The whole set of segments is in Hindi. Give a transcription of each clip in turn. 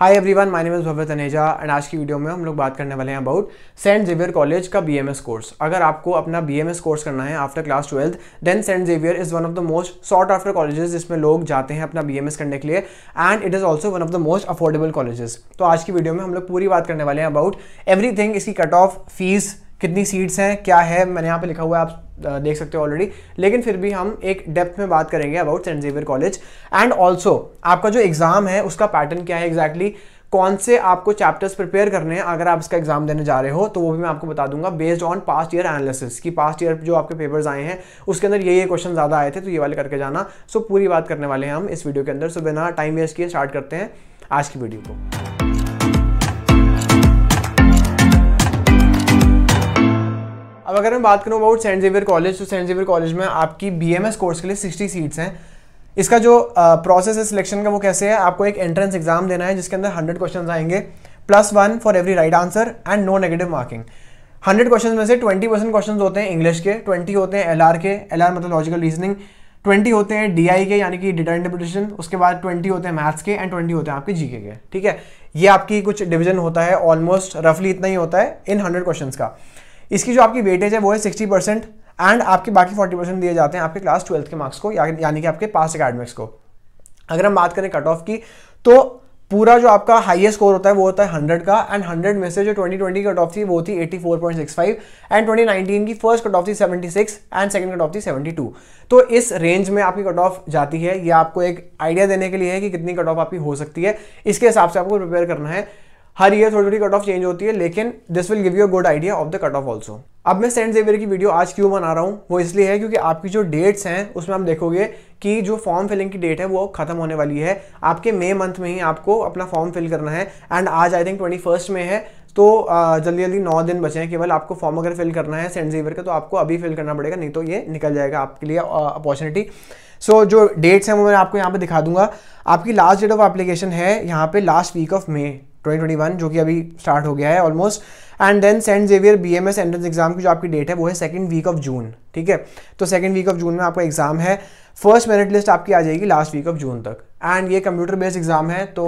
Hi everyone my name is Bhavya Taneja and आज की वीडियो में हम लोग बात करने वाले हैं अबाउट सेंट जेवियर कॉलेज का बीएमएस कोर्स अगर आपको अपना बीएमएस कोर्स करना है after class twelfth then Saint Xavier is one of the most sought after colleges जिसमें लोग जाते हैं अपना बीएमएस करने के लिए and it is also one of the most affordable colleges तो आज की वीडियो में हम लोग पूरी बात करने वाले हैं अबाउट एवरीथिंग इसकी कट ऑफ फीस कितनी सीट्स हैं क्या है मैंने यहाँ पे लिखा हुआ है आप देख सकते हो ऑलरेडी लेकिन फिर भी हम एक डेप्थ में बात करेंगे about Saint Xavier college and also आपका जो एग्ज़ाम है उसका पैटर्न क्या है एग्जैक्टली exactly कौन से आपको चैप्टर्स प्रिपेयर करने हैं अगर आप इसका एग्जाम देने जा रहे हो तो वो भी मैं आपको बता दूंगा based on past year analysis कि पास्ट ईयर जो आपके पेपर्स आए हैं उसके अंदर ये ये क्वेश्चन ज़्यादा आए थे तो ये वाले करके जाना सो पूरी बात करने वाले हैं हम इस वीडियो के अंदर सो बिना टाइम वेस्ट किए स्टार्ट करते हैं आज की वीडियो को अब अगर मैं बात करूँ अबाउट सेंट जेवियर कॉलेज तो सेंट जेवियर कॉलेज में आपकी बी कोर्स के लिए सिक्सटी सीट्स हैं इसका जो प्रोसेस है सिलेक्शन का वो कैसे है आपको एक एंट्रेंस एग्जाम देना है जिसके अंदर हंड्रेड क्वेश्चन आएंगे plus one for every right answer and no negative marking hundred question में से ट्वेंटी परसेंट क्वेश्चन होते हैं इंग्लिश के ट्वेंटी होते हैं एल के एल मतलब लॉजिकल रीजनिंग ट्वेंटी होते हैं डी के यानी कि डेटा इंटरप्रिटेशन उसके बाद ट्वेंटी होते हैं मैथ्स के एंड ट्वेंटी होते हैं आपके जीके के ठीक है ये आपकी कुछ डिवीजन होता है ऑलमोस्ट रफली इतना ही होता है इन हंड्रेड क्वेश्चन का इसकी जो आपकी वेटेज है वो है सिक्सटी परसेंट एंड आपके बाकी फोर्टी परसेंट दिए जाते हैं आपके क्लास ट्वेल्थ के मार्क्स को या, यानी कि आपके पास अकेडमिक्स को अगर हम बात करें कट ऑफ की तो पूरा जो आपका हाईएस्ट स्कोर होता है वो होता है हंड्रेड का एंड हंड्रेड में से जो ट्वेंटी ट्वेंटी कट ऑफ थी वो थी eighty four point six five and twenty nineteen की फर्स्ट कट ऑफ थी seventy six and second cut off थी सेवेंटी टू तो इस रेंज में आपकी कट ऑफ जाती है ये आपको एक आइडिया देने के लिए है कि कितनी कट ऑफ आपकी हो सकती है इसके हिसाब से आपको प्रिपेयर करना है हर ईयर थोड़ी थोड़ी कट ऑफ चेंज होती है लेकिन this will give you a good idea of the cut off also अब मैं सेंट जेवियर की वीडियो आज क्यों बना रहा हूँ वो इसलिए है क्योंकि आपकी जो डेट्स हैं उसमें आप देखोगे कि जो फॉर्म फिलिंग की डेट है वो खत्म होने वाली है आपके मई मंथ में ही आपको अपना फॉर्म फिल करना है एंड आज आई थिंक ट्वेंटी फर्स्ट में है तो जल्दी जल्दी नौ दिन बचे हैं केवल आपको फॉर्म अगर फिल करना है सेंट जेवियर का तो आपको अभी फिल करना पड़ेगा नहीं तो ये निकल जाएगा आपके लिए अपॉर्चुनिटी सो so, जो डेट्स हैं वो मैं आपको यहाँ पे दिखा दूंगा आपकी लास्ट डेट ऑफ एप्लीकेशन है यहाँ पे लास्ट वीक ऑफ मे 2021 जो कि अभी स्टार्ट हो गया है almost and then Saint Xavier B M S entrance exam की जो आपकी डेट है वो है सेकेंड वीक ऑफ जून ठीक है तो सेकेंड वीक ऑफ जून में आपका एग्जाम है फर्स्ट मेरिट लिस्ट आपकी आ जाएगी लास्ट वीक ऑफ जून तक एंड ये कंप्यूटर बेस्ड एग्ज़ाम है तो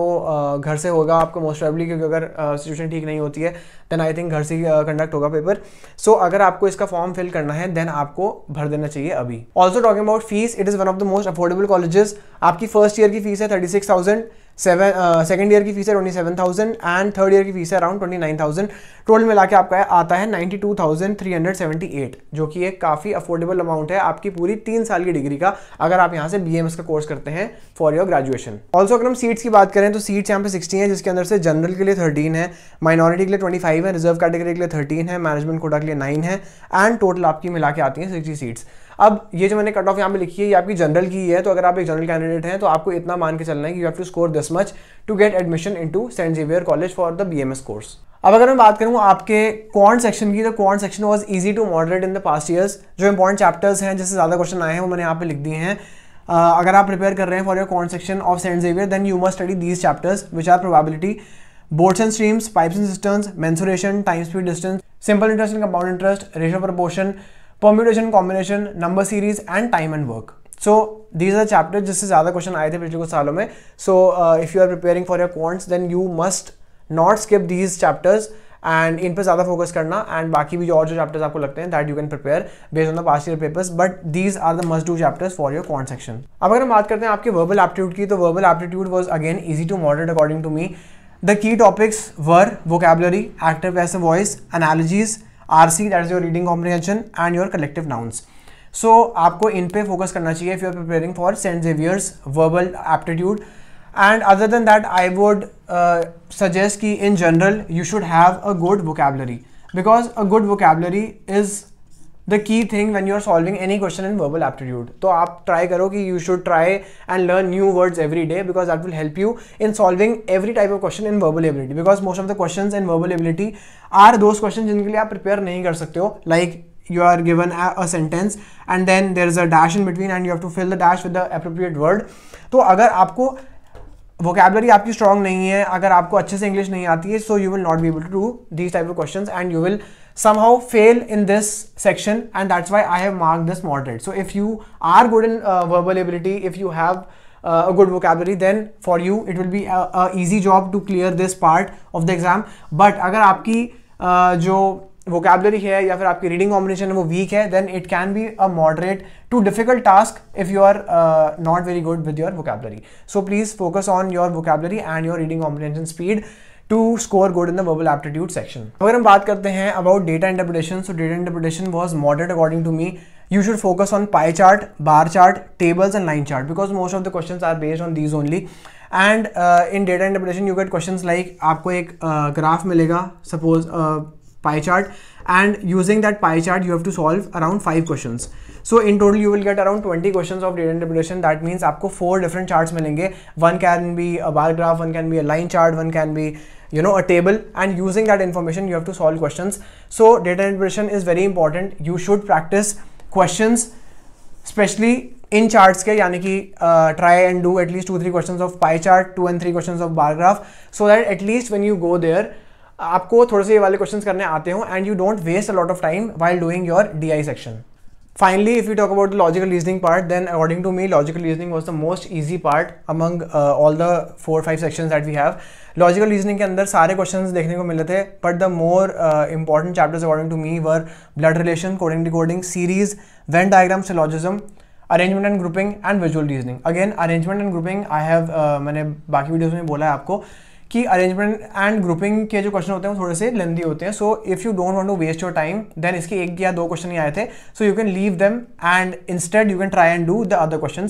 घर से होगा आपको मोस्ट ऑफली क्योंकि अगर सिचुएशन ठीक नहीं होती है देन आई थिंक घर से कंडक्ट होगा पेपर सो अगर आपको इसका फॉर्म फिल करना है देन आपको भर देना चाहिए अभी also talking about fees it is one of the most affordable colleges आपकी फर्स्ट ईयर की फीस है thirty six thousand seven second year की फीस है twenty seven thousand and third year की फीस है around twenty nine thousand total मिला के आपका आता है ninety two thousand three hundred seventy eight जो कि एक काफ़ी अफोर्डेबल अमाउंट है आपकी पूरी तीन साल की डिग्री का अगर आप यहाँ से बी एम एस का कोर्स करते हैं for your graduation graduation also अगर हम सीट्स की बात करें तो सीट्स यहाँ पे 16 है जिसके अंदर से जनरल के लिए 13 है माइनॉरिटी के लिए 25 है रिजर्व कैटेगरी के लिए 13 है मैनेजमेंट कोटा के लिए 9 है एंड टोटल आपकी मिला के आती हैं 60 सीट्स अब ये जो मैंने कट ऑफ यहाँ पे लिखी है ये आपकी जनरल की है तो अगर आप एक जनरल कैंडिडेट हैं तो आपको इतना मान के चलना है कि you have to score this much to get admission into Saint Xavier college for the B course अब अगर मैं बात करूँ आपके क्वांट सेक्शन की तो quant section was easy to moderate in the past years जो इंपॉर्टेंट चैप्टर्स हैं जिससे ज़्यादा क्वेश्चन आए हैं वो मैंने यहाँ पे लिख दिए हैं Uh, अगर आप प्रिपेयर कर रहे हैं for your quant section of Saint Xavier then you must study these chapters which are probability boats and streams pipes and cisterns mensuration time speed distance simple interest and compound interest ratio proportion permutation combination number series and time and work so these are chapter जिससे ज़्यादा क्वेश्चन आए थे पिछले कुछ सालों में so if you are preparing for your quants then you must not skip these chapters and इन पर ज़्यादा फोकस करना एंड बाकी भी जो और जो चैप्टर्स आपको लगते हैं that you can prepare based on the past year papers but these are the must do chapters for your quant section अब अगर हम बात करते हैं आपके वर्बल एप्टीट्यूड की तो verbal aptitude was again easy to moderate according to me the key topics were vocabulary active as voice analogies R C that is your reading comprehension and your collective nouns so आपको इन पे फोकस करना चाहिए if you are preparing for Saint Xavier's verbal aptitude and other than that i would uh, suggest ki in general you should have a good vocabulary because a good vocabulary is the key thing when you are solving any question in verbal aptitude So, आप try करो you should try and learn new words every day because that will help you in solving every type of question in verbal ability because most of the questions in verbal ability are those questions जिनके लिए आप prepare नहीं कर सकते हो like you are given a, a sentence and then there is a dash in between and you have to fill the dash with the appropriate word So, agar आपको वोकेबलरी आपकी स्ट्रांग नहीं है अगर आपको अच्छे से इंग्लिश नहीं आती है so you will not be able to these type of question and you will somehow fail in this section and that's why I have mark this moderate so if you are good in verbal ability if you have a good vocabulary then for you it will be easy job to clear this part of the exam but अगर आपकी uh, जो वोकेबलरी है या फिर आपकी रीडिंग कॉम्बिनेशन है वो वीक है then it can be a moderate to difficult task if you are not very good with your vocabulary so please focus on your vocabulary and your reading combination speed to score good in the verbal aptitude section अगर हम बात करते हैं about data interpretation so data interpretation was moderate according to me you should focus on pie chart bar chart tables and line chart because most of the question are based on these only and in data interpretation you get question like आपको एक uh, मिलेगा suppose pie chart and using that pie chart you have to solve around five questions so in total you will get around 20 questions of data interpretation that means aapko four different charts milenge one can be a bar graph one can be a line chart one can be you know a table and using that information you have to solve questions so data interpretation is very important you should practice questions especially in charts. के यानी कि do at least two three questions of pie chart, two and three questions of bar graph. So that at least when you go there. आपको थोड़े से ये वाले क्वेश्चन करने आते हो and you don't waste a lot of time while doing your D I section finally if you talk about the logical reasoning part then according to me logical reasoning was the most easy part among all the four five section that we have logical reasoning के अंदर सारे क्वेश्चन देखने को मिले थे but the more important chapters according to me were blood relation coding decoding series Venn diagram syllogism arrangement and grouping and visual reasoning again arrangement and grouping I have मैंने बाकी वीडियोज में बोला है आपको कि अरेंजमेंट एंड ग्रुपिंग के जो क्वेश्चन होते हैं वो थोड़े से लेंदी होते हैं so if you don't want to waste your time then इसके एक या दो क्वेश्चन ही आए थे so you can leave them and instead you can try and do the other question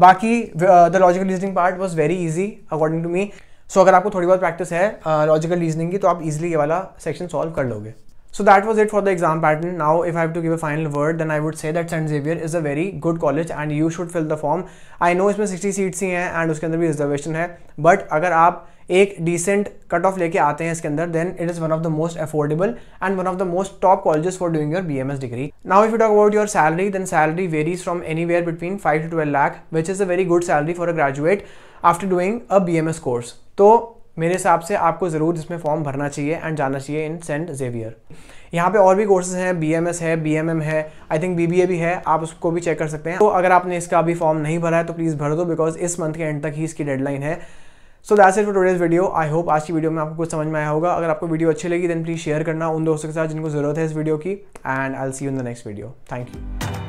बाकी the logical reasoning part was very easy according to me so अगर आपको थोड़ी बहुत प्रैक्टिस है लॉजिकल uh, रीजनिंग की तो आप इजिली ये वाला सेक्शन सॉल्व कर लोगे so that was it for the exam pattern now if I to give a final word then I would say say Saint Xavier is a very good college and you should fill the form I know इसमें सिक्सटी सीट्स ही हैं एंड उसके अंदर भी रिजर्वेशन है. बट अगर आप एक डिसेंट कट ऑफ लेके आते हैं इसके अंदर then it is one of the most affordable and one of the most top colleges for doing your B M S degree now if you talk about your salary then salary varies from anywhere between five to twelve lakh which is a very good salary for a graduate after doing a B M S course तो मेरे हिसाब से आपको ज़रूर इसमें फॉर्म भरना चाहिए एंड जाना चाहिए इन सेंट जेवियर यहाँ पे और भी कोर्सेज हैं बी एम एस है बी एम एम है I think B B A भी है आप उसको भी चेक कर सकते हैं तो अगर आपने इसका अभी फॉर्म नहीं भरा है तो प्लीज़ भर दो बिकॉज इस मंथ के एंड तक ही इसकी डेडलाइन है so that's it for today's video I hope आज की वीडियो में आपको कुछ समझ में आया होगा अगर आपको वीडियो अच्छी लगी देन प्लीज़ शेयर करना उन दोस्तों के साथ जिनको ज़रूरत है इस वीडियो की end I see you in the next video thank you